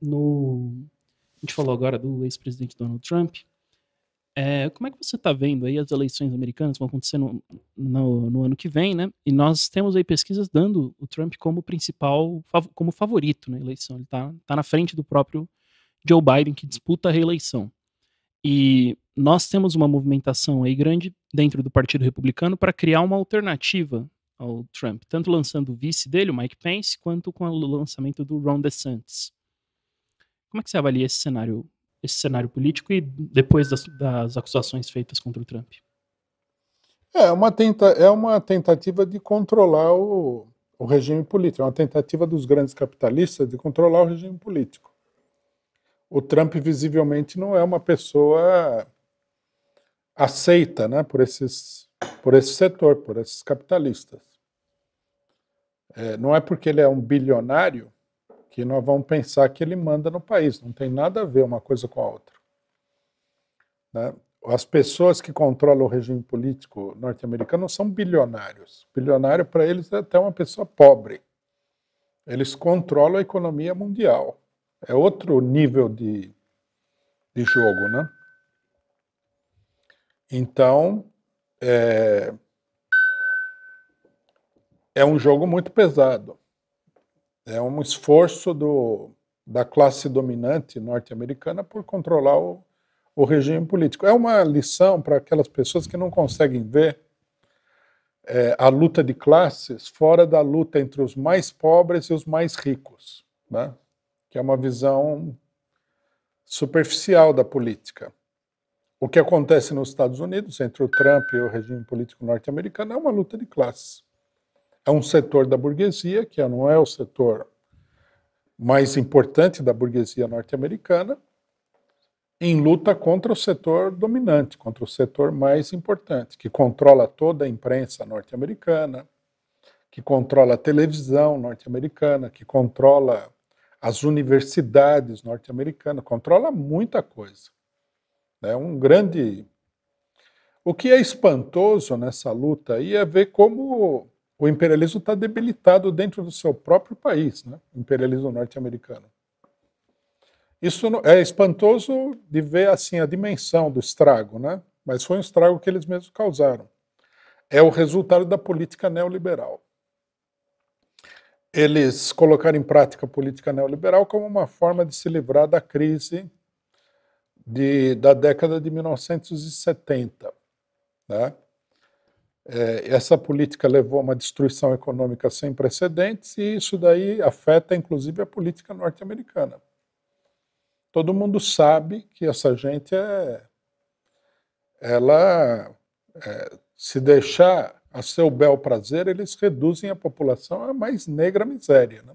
no. A gente falou agora do ex-presidente Donald Trump. É, como é que você está vendo aí as eleições americanas vão acontecer no, no, no, ano que vem, né? E nós temos aí pesquisas dando o Trump como principal, como favorito na eleição. Ele está tá na frente do próprio Joe Biden, que disputa a reeleição. E nós temos uma movimentação aí grande dentro do Partido Republicano para criar uma alternativa ao Trump, tanto lançando o vice dele, o Mike Pence, quanto com o lançamento do Ron DeSantis. Como é que você avalia esse cenário, esse cenário político e depois das, das acusações feitas contra o Trump? É, é uma, tenta, é uma tentativa de controlar o, o regime político, é uma tentativa dos grandes capitalistas de controlar o regime político. O Trump visivelmente não é uma pessoa aceita, né, por esses, por esse setor, por esses capitalistas. É, não é porque ele é um bilionário que nós vamos pensar que ele manda no país. Não tem nada a ver uma coisa com a outra. Né? As pessoas que controlam o regime político norte-americano são bilionários. Bilionário, para eles, é até uma pessoa pobre. Eles controlam a economia mundial. É outro nível de, de jogo, né? Então, é, é um jogo muito pesado é um esforço do, da classe dominante norte-americana por controlar o, o regime político. É uma lição para aquelas pessoas que não conseguem ver é, a luta de classes fora da luta entre os mais pobres e os mais ricos, né? que é uma visão superficial da política. O que acontece nos Estados Unidos entre o Trump e o regime político norte-americano é uma luta de classes é um setor da burguesia, que não é o setor mais importante da burguesia norte-americana, em luta contra o setor dominante, contra o setor mais importante, que controla toda a imprensa norte-americana, que controla a televisão norte-americana, que controla as universidades norte-americanas, controla muita coisa. É um grande. O que é espantoso nessa luta aí é ver como o imperialismo está debilitado dentro do seu próprio país, né? o imperialismo norte-americano. Isso é espantoso de ver assim a dimensão do estrago, né? mas foi um estrago que eles mesmos causaram. É o resultado da política neoliberal. Eles colocaram em prática a política neoliberal como uma forma de se livrar da crise de, da década de 1970. Né? É, essa política levou a uma destruição econômica sem precedentes e isso daí afeta inclusive a política norte-americana. Todo mundo sabe que essa gente é, ela é, se deixar a seu bel prazer, eles reduzem a população a mais negra miséria. Né?